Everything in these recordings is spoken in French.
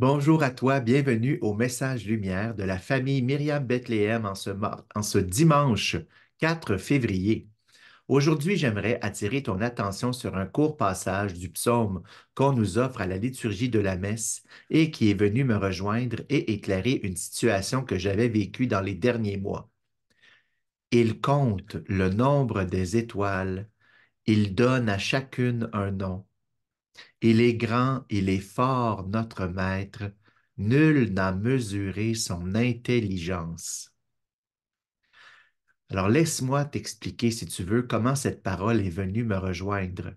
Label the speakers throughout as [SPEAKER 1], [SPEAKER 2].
[SPEAKER 1] Bonjour à toi, bienvenue au Message Lumière de la famille Myriam Bethléem en ce, en ce dimanche 4 février. Aujourd'hui, j'aimerais attirer ton attention sur un court passage du psaume qu'on nous offre à la liturgie de la messe et qui est venu me rejoindre et éclairer une situation que j'avais vécue dans les derniers mois. Il compte le nombre des étoiles, il donne à chacune un nom, il est grand, il est fort, notre Maître. Nul n'a mesuré son intelligence. Alors laisse-moi t'expliquer, si tu veux, comment cette parole est venue me rejoindre.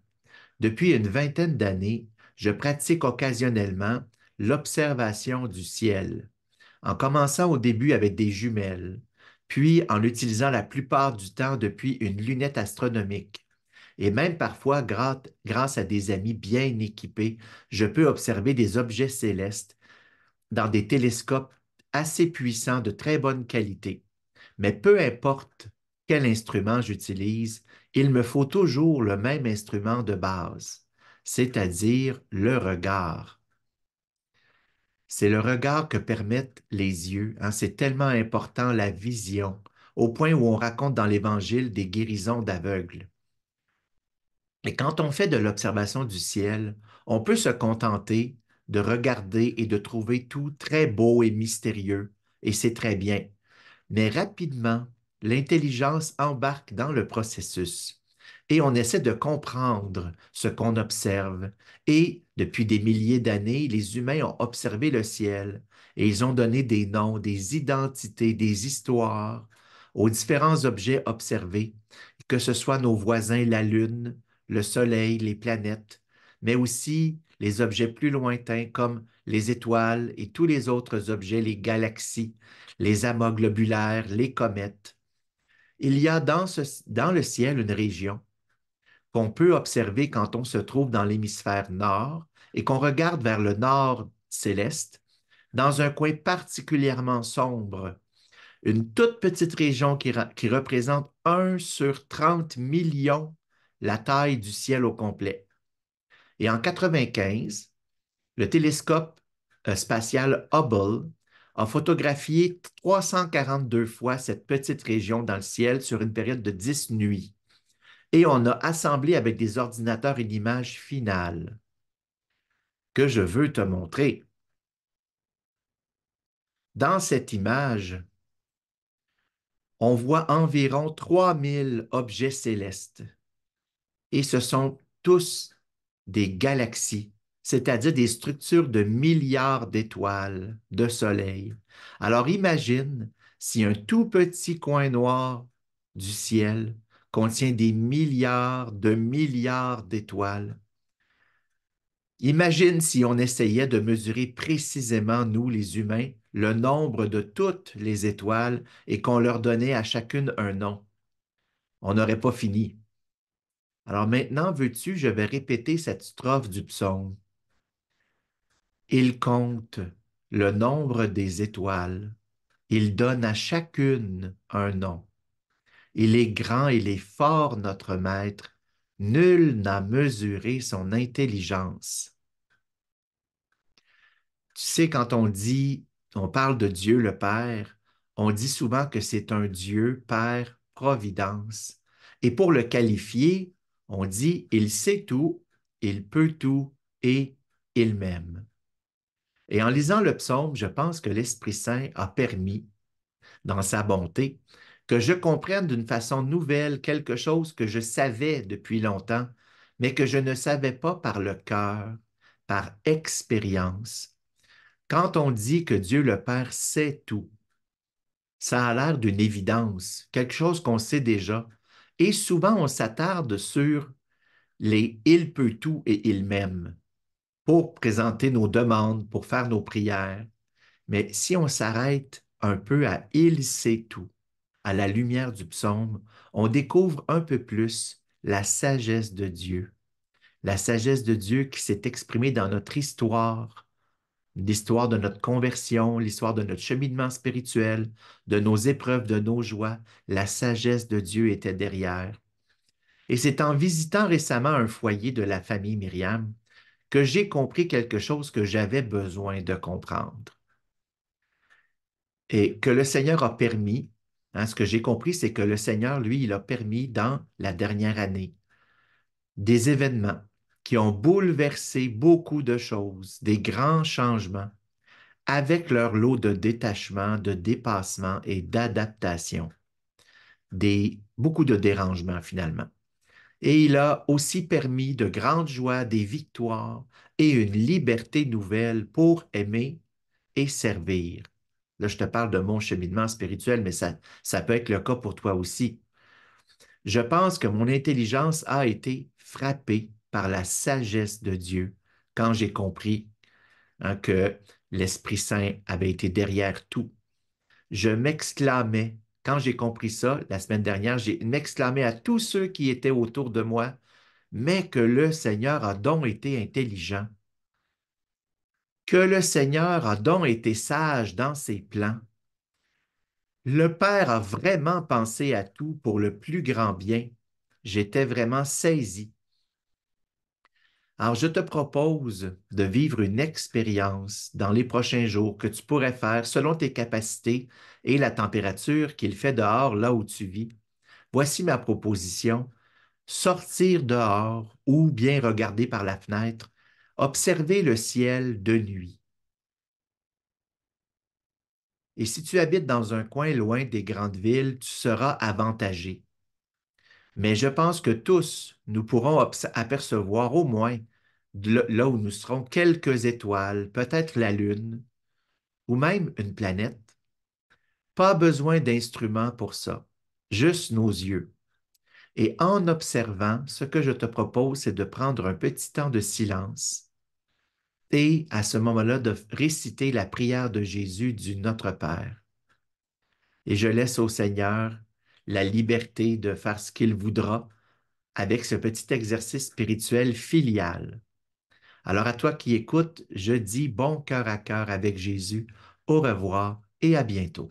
[SPEAKER 1] Depuis une vingtaine d'années, je pratique occasionnellement l'observation du ciel, en commençant au début avec des jumelles, puis en utilisant la plupart du temps depuis une lunette astronomique et même parfois grâce, à des amis bien équipés, je peux observer des objets célestes dans des télescopes assez puissants de très bonne qualité. Mais peu importe quel instrument j'utilise, il me faut toujours le même instrument de base, c'est-à-dire le regard. C'est le regard que permettent les yeux. Hein. C'est tellement important la vision, au point où on raconte dans l'Évangile des guérisons d'aveugles. Et quand on fait de l'observation du ciel, on peut se contenter de regarder et de trouver tout très beau et mystérieux, et c'est très bien. Mais rapidement, l'intelligence embarque dans le processus et on essaie de comprendre ce qu'on observe. Et depuis des milliers d'années, les humains ont observé le ciel et ils ont donné des noms, des identités, des histoires aux différents objets observés, que ce soit nos voisins, la Lune, le Soleil, les planètes, mais aussi les objets plus lointains comme les étoiles et tous les autres objets, les galaxies, les amas globulaires, les comètes. Il y a dans, le ciel une région qu'on peut observer quand on se trouve dans l'hémisphère nord et qu'on regarde vers le nord céleste, dans un coin particulièrement sombre, une toute petite région qui, représente 1 sur 30 millions la taille du ciel au complet. Et en 1995, le télescope euh, spatial Hubble a photographié 342 fois cette petite région dans le ciel sur une période de 10 nuits. Et on a assemblé avec des ordinateurs une image finale que je veux te montrer. Dans cette image, on voit environ 3000 objets célestes et ce sont tous des galaxies, c'est-à-dire des structures de milliards d'étoiles, de soleils. Alors imagine si un tout petit coin noir du ciel contient des milliards de milliards d'étoiles. Imagine si on essayait de mesurer précisément, nous les humains, le nombre de toutes les étoiles et qu'on leur donnait à chacune un nom. On n'aurait pas fini. Alors maintenant, veux-tu, je vais répéter cette strophe du psaume. Il compte le nombre des étoiles. Il donne à chacune un nom. Il est grand, il est fort, notre Maître. Nul n'a mesuré son intelligence. Tu sais, quand on dit, on parle de Dieu le Père, on dit souvent que c'est un Dieu Père Providence. Et pour le qualifier, on dit il sait tout, il peut tout et il m'aime. Et en lisant le psaume, je pense que l'Esprit Saint a permis, dans sa bonté, que je comprenne d'une façon nouvelle quelque chose que je savais depuis longtemps, mais que je ne savais pas par le cœur, par expérience. Quand on dit que Dieu le Père sait tout, ça a l'air d'une évidence, quelque chose qu'on sait déjà, et souvent, on s'attarde sur les il peut tout et il m'aime pour présenter nos demandes, pour faire nos prières. Mais si on s'arrête un peu à il sait tout, à la lumière du psaume, on découvre un peu plus la sagesse de Dieu. La sagesse de Dieu qui s'est exprimée dans notre histoire, l'histoire de notre conversion, l'histoire de notre cheminement spirituel, de nos épreuves, de nos joies. La sagesse de Dieu était derrière. Et c'est en visitant récemment un foyer de la famille Myriam que j'ai compris quelque chose que j'avais besoin de comprendre. Et que le Seigneur a permis, hein, ce que j'ai compris, c'est que le Seigneur, lui, il a permis dans la dernière année des événements, qui ont bouleversé beaucoup de choses, des grands changements, avec leur lot de détachement, de dépassement et d'adaptation. Des, beaucoup de dérangements finalement. Et il a aussi permis de grandes joies, des victoires et une liberté nouvelle pour aimer et servir. Là, je te parle de mon cheminement spirituel, mais ça, ça peut être le cas pour toi aussi. Je pense que mon intelligence a été frappée par la sagesse de Dieu quand j'ai compris hein, que l'Esprit Saint avait été derrière tout. Je m'exclamais, quand j'ai compris ça la semaine dernière, j'ai m'exclamé à tous ceux qui étaient autour de moi, mais que le Seigneur a donc été intelligent, que le Seigneur a donc été sage dans ses plans. Le Père a vraiment pensé à tout pour le plus grand bien. J'étais vraiment saisi alors, je te propose de vivre une expérience dans les prochains jours que tu pourrais faire selon tes capacités et la température qu'il fait dehors là où tu vis. Voici ma proposition. Sortir dehors ou bien regarder par la fenêtre, observer le ciel de nuit. Et si tu habites dans un coin loin des grandes villes, tu seras avantagé. Mais je pense que tous, nous pourrons apercevoir au moins, là où nous serons, quelques étoiles, peut-être la Lune, ou même une planète. Pas besoin d'instruments pour ça, juste nos yeux. Et en observant, ce que je te propose, c'est de prendre un petit temps de silence et à ce moment-là de réciter la prière de Jésus du Notre Père. Et je laisse au Seigneur la liberté de faire ce qu'il voudra avec ce petit exercice spirituel filial. Alors à toi qui écoutes, je dis bon cœur à cœur avec Jésus, au revoir et à bientôt.